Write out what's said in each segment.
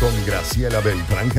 con Graciela Beltrán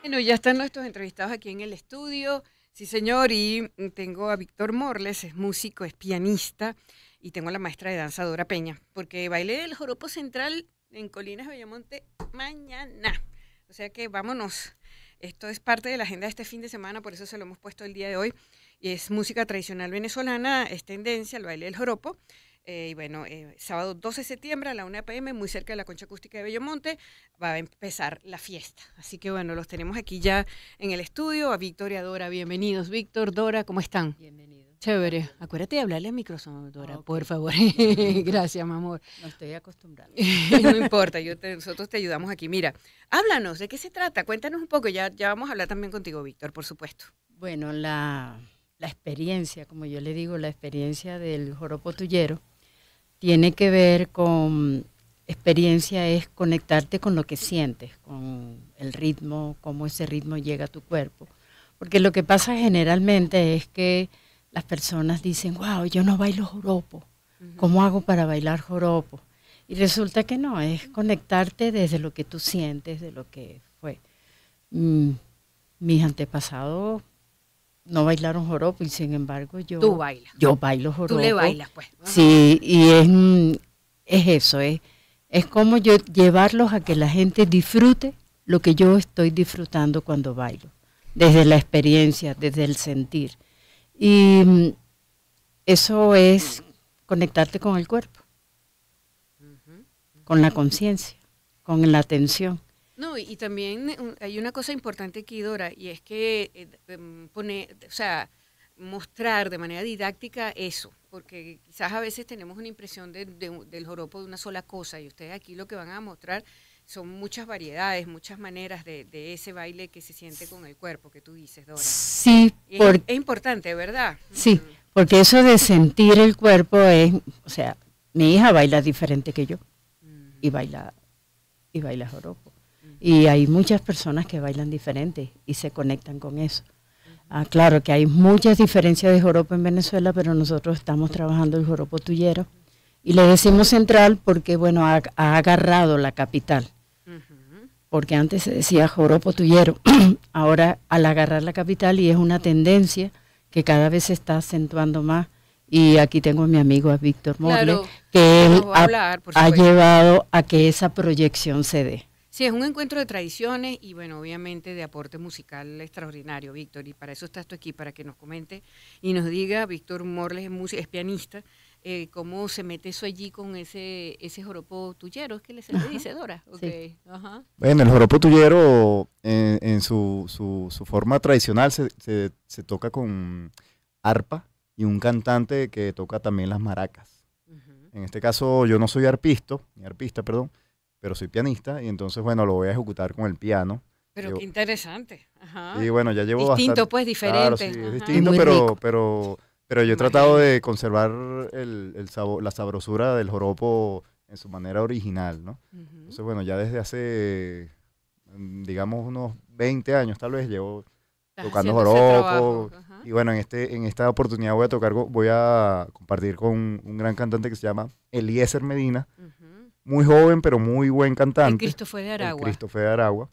Bueno, ya están nuestros entrevistados aquí en el estudio. Sí, señor, y tengo a Víctor Morles, es músico, es pianista, y tengo a la maestra de danza Peña, porque baile el joropo central en Colinas Bellamonte mañana. O sea que vámonos. Esto es parte de la agenda de este fin de semana, por eso se lo hemos puesto el día de hoy. Y es música tradicional venezolana, es tendencia, el baile del joropo. Eh, y bueno, eh, sábado 12 de septiembre a la 1 pm, muy cerca de la Concha Acústica de Bellomonte, va a empezar la fiesta. Así que bueno, los tenemos aquí ya en el estudio. A Victoria a Dora, bienvenidos. Víctor, Dora, ¿cómo están? Bienvenidos. Chévere. Acuérdate de hablarle al micrófono, Dora, por favor. Gracias, mi amor. No estoy acostumbrada. no importa, nosotros te ayudamos aquí. Mira, háblanos, ¿de qué se trata? Cuéntanos un poco. Ya, ya vamos a hablar también contigo, Víctor, por supuesto. Bueno, la, la experiencia, como yo le digo, la experiencia del joropo tuyero tiene que ver con experiencia es conectarte con lo que sientes, con el ritmo, cómo ese ritmo llega a tu cuerpo. Porque lo que pasa generalmente es que las personas dicen, wow, yo no bailo joropo, ¿cómo hago para bailar joropo? Y resulta que no, es conectarte desde lo que tú sientes, de lo que fue. Mm, mis antepasados no bailaron joropo y sin embargo yo... Yo bailo joropo. Tú le bailas, pues. Sí, y es, es eso, es, es como yo llevarlos a que la gente disfrute lo que yo estoy disfrutando cuando bailo, desde la experiencia, desde el sentir. Y mm, eso es conectarte con el cuerpo, con la conciencia, con la atención. No, y, también eh, hay una cosa importante aquí, Dora, y es que eh, mm, pone, o sea, mostrar de manera didáctica eso, porque quizás a veces tenemos una impresión de, del joropo de una sola cosa, y ustedes aquí lo que van a mostrar son muchas variedades, muchas maneras de, ese baile que se siente con el cuerpo, que tú dices, Dora. Sí, es, importante, ¿verdad? Sí, porque eso de sentir el cuerpo es, o sea, mi hija baila diferente que yo, y baila, y baila joropo. Y hay muchas personas que bailan diferente y se conectan con eso. Ah, claro que hay muchas diferencias de joropo en Venezuela, pero nosotros estamos trabajando el joropo Tullero. Y le decimos central porque, bueno, ha, agarrado la capital. Porque antes se decía joropo Tullero. Ahora, al agarrar la capital, y es una tendencia que cada vez se está acentuando más. Y aquí tengo a mi amigo a Víctor Morle, que ha llevado a que esa proyección se dé. Sí, es un encuentro de tradiciones y bueno, obviamente de aporte musical extraordinario, Víctor. Y para eso estás tú aquí, para que nos comente y nos diga, Víctor Morles es, pianista, eh, cómo se mete eso allí con ese, ese joropo tuyero, es que le se le dice Dora. Bueno, el joropo tuyero en, en su, su, forma tradicional se, se, toca con arpa y un cantante que toca también las maracas. En este caso yo no soy arpisto, ni arpista, perdón, pero soy pianista y entonces, bueno, lo voy a ejecutar con el piano. Pero qué interesante. Y bueno, ya llevo Distinto, bastante, pues, diferente. distinto, pero, pero, pero yo he tratado de conservar el, la sabrosura del joropo en su manera original, ¿no? Entonces, bueno, ya desde hace, mm, digamos, unos 20 años tal vez llevo tocando joropo. Y bueno, en, este, en esta oportunidad voy a tocar, voy a compartir con un gran cantante que se llama Eliezer Medina, muy joven, pero muy buen cantante. El fue de Aragua. El de Aragua.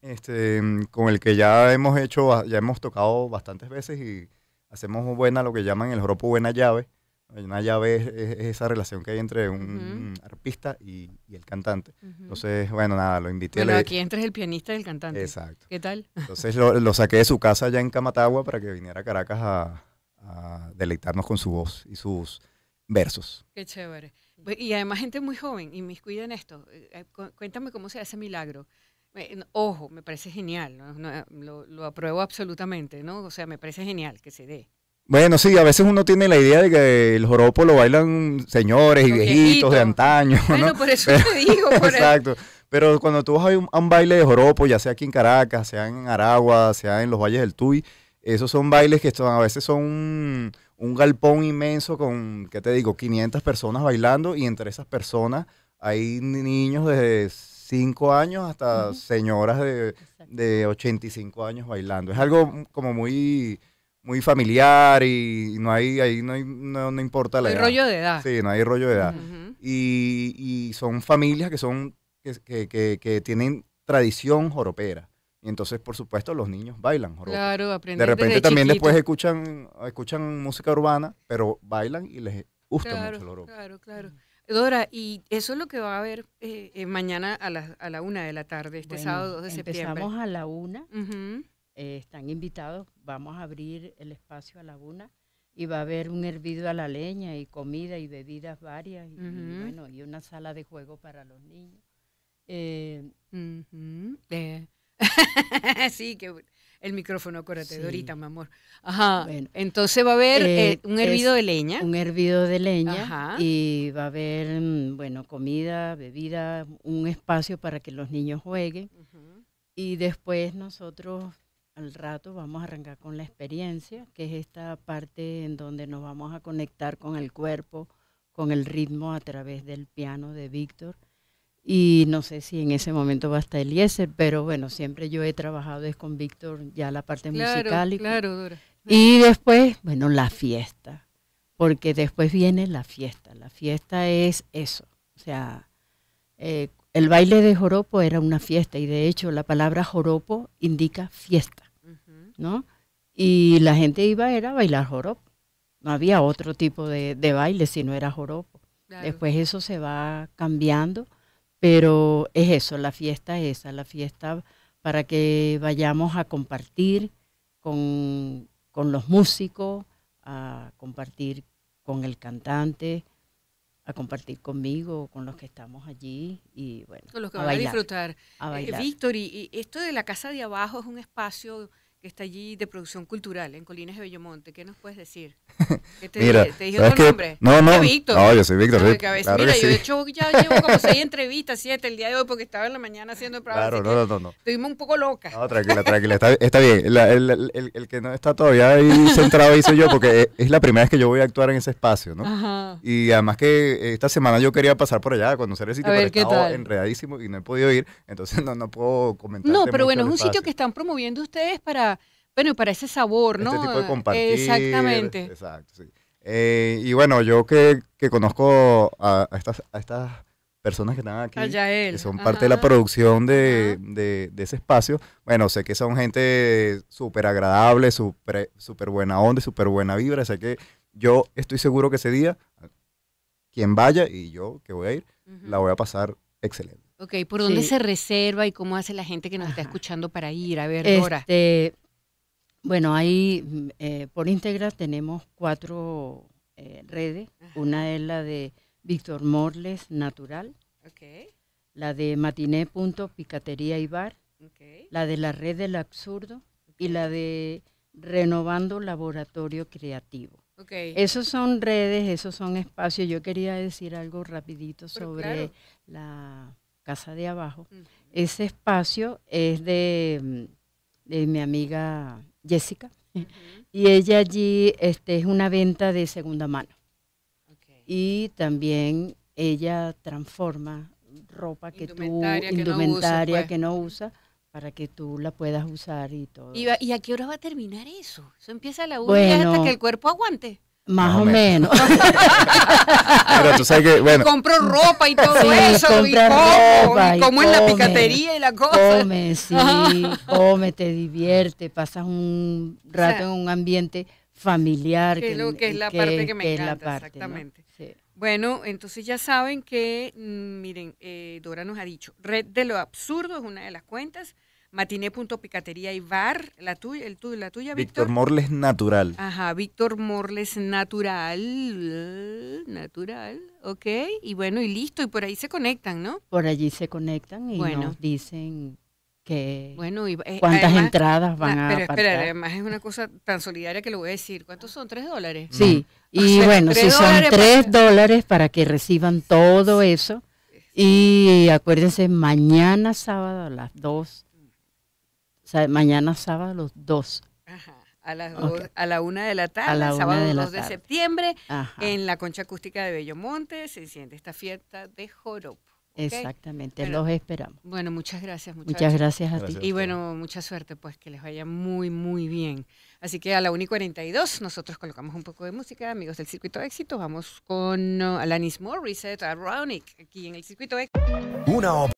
Este, con el que ya hemos hecho, ya hemos tocado bastantes veces y hacemos buena lo que llaman el grupo buena llave. Buena llave es, esa relación que hay entre un arpista y, el cantante. Entonces, bueno, nada, lo invité. Bueno, aquí entre el pianista y el cantante. Exacto. ¿Qué tal? Entonces lo, saqué de su casa allá en Camatagua para que viniera a Caracas a deleitarnos con su voz y sus versos. Qué chévere. Pues, y además gente muy joven, y mis cuidan esto. Eh, eh, cuéntame cómo se hace milagro. Ojo, me parece genial, lo, apruebo absolutamente, ¿no? O sea, me parece genial que se dé. Bueno, sí, a veces uno tiene la idea de que el joropo lo bailan señores y viejitos de antaño. ¿no? Bueno, por eso digo. exacto. Pero cuando tú vas a un, baile de joropo, ya sea aquí en Caracas, sea en Aragua, sea en los valles del Tuy, esos son bailes que a veces son un galpón inmenso con, ¿qué te digo?, 500 personas bailando y entre esas personas hay niños de 5 años hasta señoras de, de, 85 años bailando. Es algo como muy muy familiar y no hay ahí no, hay, no, importa la hay rollo de edad. Sí, no hay rollo de edad. y, y, son familias que son que, que, que tienen tradición joropera. Y entonces, por supuesto, los niños bailan. De repente también después escuchan, escuchan música urbana, pero bailan y les gusta mucho el joropo. Claro, claro. Dora, y eso es lo que va a haber eh, eh, mañana a la, a la una de la tarde, este sábado 2 de septiembre. Empezamos a la una. Eh, están invitados. Vamos a abrir el espacio a la una y va a haber un hervido a la leña y comida y bebidas varias y, bueno, y una sala de juego para los niños. Eh, sí, que el micrófono, acuérdate, ahorita, mi amor. Ajá. Bueno, Entonces va a haber eh, eh, un hervido de leña. Un hervido de leña. Y va a haber, mm, bueno, comida, bebida, un espacio para que los niños jueguen. Y después nosotros al rato vamos a arrancar con la experiencia, que es esta parte en donde nos vamos a conectar con el cuerpo, con el ritmo a través del piano de Víctor y no sé si en ese momento va a el Eliezer, pero bueno, siempre yo he trabajado con Víctor ya la parte musical. Y, claro, y después, bueno, la fiesta, porque después viene la fiesta. La fiesta es eso, o sea, eh, el baile de joropo era una fiesta y de hecho la palabra joropo indica fiesta, ¿no? Y la gente iba era a bailar joropo. No había otro tipo de, baile si no era joropo. Después eso se va cambiando pero es eso, la fiesta es esa, la fiesta para que vayamos a compartir con, los músicos, a compartir con el cantante, a compartir conmigo, con los que estamos allí y bueno. Con los que a a disfrutar. A eh, bailar. Víctor, y esto de la casa de abajo es un espacio que está allí de producción cultural en Colinas de Bellomonte. ¿Qué nos puedes decir? ¿Qué te, Mira, ¿te dije otro nombre? No, no. yo soy Víctor. Mira, yo de hecho ya llevo como seis entrevistas, siete el día de hoy, porque estaba en la mañana haciendo el programa. Claro, no, no, no, Estuvimos un poco locas. No, tranquila, tranquila. Está, bien. el, que no está todavía ahí centrado ahí soy yo, porque e, es, la primera vez que yo voy a actuar en ese espacio, ¿no? Ajá. Y además que eh, esta semana yo quería pasar por allá a conocer el sitio, ver, pero estaba enredadísimo y no he podido ir, entonces no, no puedo comentar. No, pero bueno, es un sitio que están promoviendo ustedes para bueno, para ese sabor, este ¿no? Este tipo de compartir. Exactamente. Exacto, sí. Eh, y bueno, yo que, conozco a, estas, estas personas que están aquí, que son parte de la producción de, ese espacio, bueno, sé que son gente súper agradable, súper buena onda, súper buena vibra, sé que yo estoy seguro que ese día, quien vaya y yo que voy a ir, la voy a pasar excelente. Ok, ¿por dónde se reserva y cómo hace la gente que nos está escuchando para ir? A ver, ahora? Este, bueno, ahí mm, eh, por íntegra tenemos cuatro eh, redes. Una es la de Víctor Morles Natural. La de Picatería y bar. La de la red del absurdo. Y la de Renovando Laboratorio Creativo. Okay. Esos son redes, esos son espacios. Yo quería decir algo rapidito sobre la casa de abajo. Ese espacio es de, mm, de mi amiga Jessica, y ella allí este, es una venta de segunda mano. Y también ella transforma ropa que tú, indumentaria no usa, pues. que no usa, para que tú la puedas usar y todo. ¿Y, a, qué hora va a terminar eso? Eso empieza a la una hasta que el cuerpo aguante. Más, o menos. Pero tú sabes que, bueno. Compró ropa y todo eso. Y como, y en la picatería y la cosa. Come, sí, come, te divierte, pasas un rato en un ambiente familiar. Que, es la parte que me encanta, exactamente. Bueno, entonces ya saben que, mm, miren, eh, Dora nos ha dicho, Red de lo Absurdo es una de las cuentas matiné.picatería y bar, la tuya, el la tuya, Víctor. Víctor Morles Natural. Ajá, Víctor Morles Natural, natural, ok, y bueno, y listo, y por ahí se conectan, ¿no? Por allí se conectan y bueno. nos dicen que bueno, y, eh, cuántas entradas van ah, a Pero espera, además es una cosa tan solidaria que lo voy a decir. ¿Cuántos son? ¿Tres dólares? Sí, y bueno, si son tres dólares para que reciban todo eso. Y acuérdense, mañana sábado a las 2 mañana sábado los 2 Ajá. A, las dos, a la una de la tarde, a sábado de de septiembre, en la concha acústica de Bellomonte, se enciende esta fiesta de Joropo. Exactamente, los esperamos. Bueno, muchas gracias. Muchas, gracias. a ti. Y bueno, mucha suerte, pues que les vaya muy, muy bien. Así que a la 1 y 42 nosotros colocamos un poco de música, amigos del Circuito de Éxito. Vamos con uh, Alanis Morissette, a Ronick, aquí en el Circuito de Éxito. Una